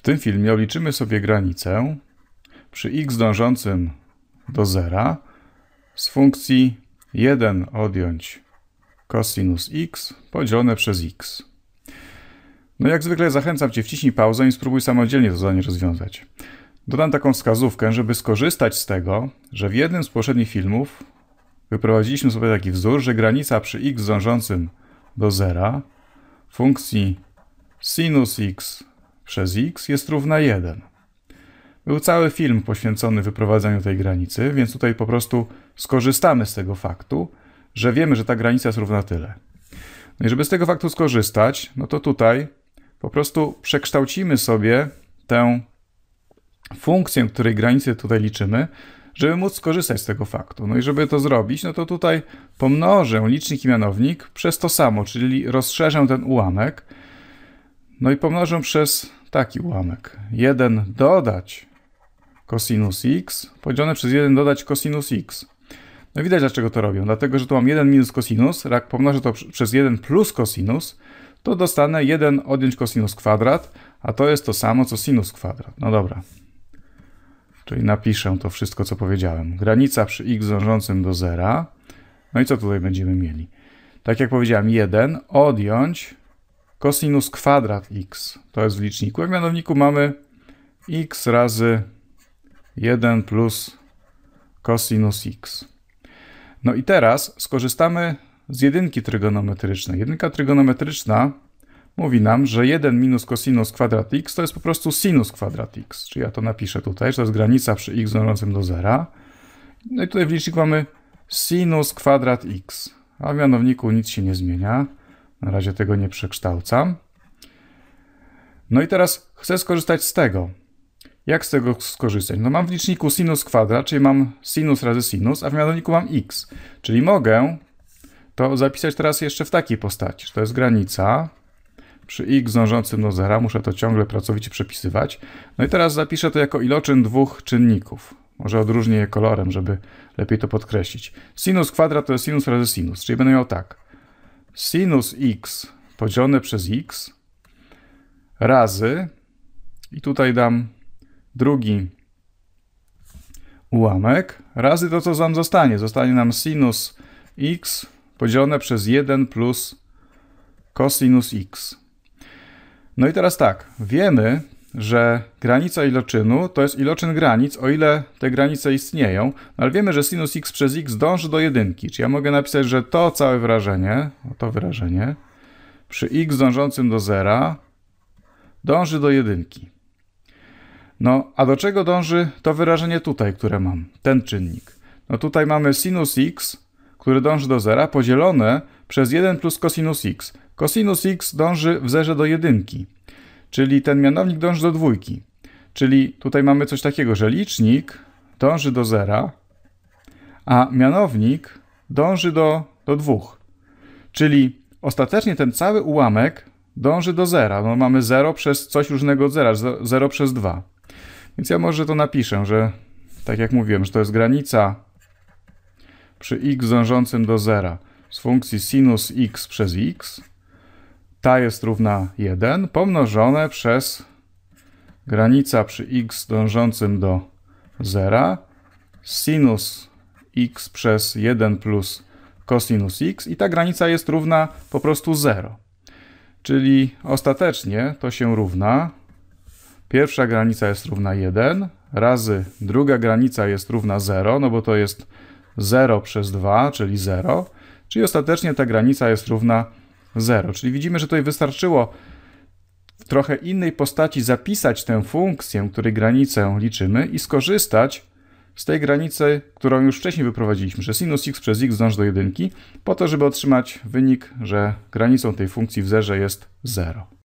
W tym filmie obliczymy sobie granicę przy x dążącym do zera z funkcji 1 odjąć cosinus x podzielone przez x. No jak zwykle zachęcam Cię, wciśnij pauzę i spróbuj samodzielnie to zadanie rozwiązać. Dodam taką wskazówkę, żeby skorzystać z tego, że w jednym z poprzednich filmów wyprowadziliśmy sobie taki wzór, że granica przy x dążącym do zera funkcji sinus x przez x jest równa 1. Był cały film poświęcony wyprowadzeniu tej granicy, więc tutaj po prostu skorzystamy z tego faktu, że wiemy, że ta granica jest równa tyle. No i żeby z tego faktu skorzystać, no to tutaj po prostu przekształcimy sobie tę funkcję, której granicy tutaj liczymy, żeby móc skorzystać z tego faktu. No i żeby to zrobić, no to tutaj pomnożę licznik i mianownik przez to samo, czyli rozszerzę ten ułamek, no i pomnożę przez taki ułamek. 1 dodać cosinus x podzielone przez 1 dodać cosinus x. No widać dlaczego to robią. Dlatego, że tu mam 1 minus cosinus, jak pomnożę to przez 1 plus cosinus, to dostanę 1 odjąć cosinus kwadrat, a to jest to samo co sinus kwadrat. No dobra. Czyli napiszę to wszystko, co powiedziałem. Granica przy x dążącym do zera. No i co tutaj będziemy mieli? Tak jak powiedziałem, 1 odjąć kosinus kwadrat x. To jest w liczniku. Jak w mianowniku mamy x razy 1 plus kosinus x. No i teraz skorzystamy z jedynki trygonometrycznej. Jedynka trygonometryczna mówi nam, że 1 minus kosinus kwadrat x to jest po prostu sinus kwadrat x. Czyli ja to napiszę tutaj, że to jest granica przy x dążącym do zera. No i tutaj w liczniku mamy sinus kwadrat x. A w mianowniku nic się nie zmienia. Na razie tego nie przekształcam. No i teraz chcę skorzystać z tego. Jak z tego skorzystać? No mam w liczniku sinus kwadrat, czyli mam sinus razy sinus, a w mianowniku mam x. Czyli mogę to zapisać teraz jeszcze w takiej postaci, że to jest granica przy x dążącym do zera, muszę to ciągle pracowicie przepisywać. No i teraz zapiszę to jako iloczyn dwóch czynników. Może odróżnię je kolorem, żeby lepiej to podkreślić. Sinus kwadrat to jest sinus razy sinus, czyli będę miał tak sinus x podzielone przez x razy, i tutaj dam drugi ułamek, razy to, co nam zostanie. Zostanie nam sinus x podzielone przez 1 plus cosinus x. No i teraz tak, wiemy, że granica iloczynu to jest iloczyn granic, o ile te granice istnieją, no ale wiemy, że sinus x przez x dąży do jedynki, czyli ja mogę napisać, że to całe wyrażenie, to wyrażenie, przy x dążącym do zera, dąży do jedynki. No, a do czego dąży to wyrażenie tutaj, które mam, ten czynnik? No tutaj mamy sinus x, który dąży do zera, podzielone przez 1 plus cosinus x. Cosinus x dąży w zerze do jedynki czyli ten mianownik dąży do dwójki. Czyli tutaj mamy coś takiego, że licznik dąży do zera, a mianownik dąży do, do dwóch. Czyli ostatecznie ten cały ułamek dąży do zera. No mamy 0 przez coś różnego od zera, 0 przez 2. Więc ja może to napiszę, że tak jak mówiłem, że to jest granica przy x dążącym do zera z funkcji sinus x przez x ta jest równa 1 pomnożone przez granica przy x dążącym do 0 sinus x przez 1 plus cosinus x i ta granica jest równa po prostu 0. Czyli ostatecznie to się równa pierwsza granica jest równa 1 razy druga granica jest równa 0, no bo to jest 0 przez 2, czyli 0, czyli ostatecznie ta granica jest równa 0. 0. Czyli widzimy, że tutaj wystarczyło w trochę innej postaci zapisać tę funkcję, której granicę liczymy i skorzystać z tej granicy, którą już wcześniej wyprowadziliśmy, że sinus x przez x dąży do jedynki, po to, żeby otrzymać wynik, że granicą tej funkcji w zerze jest 0.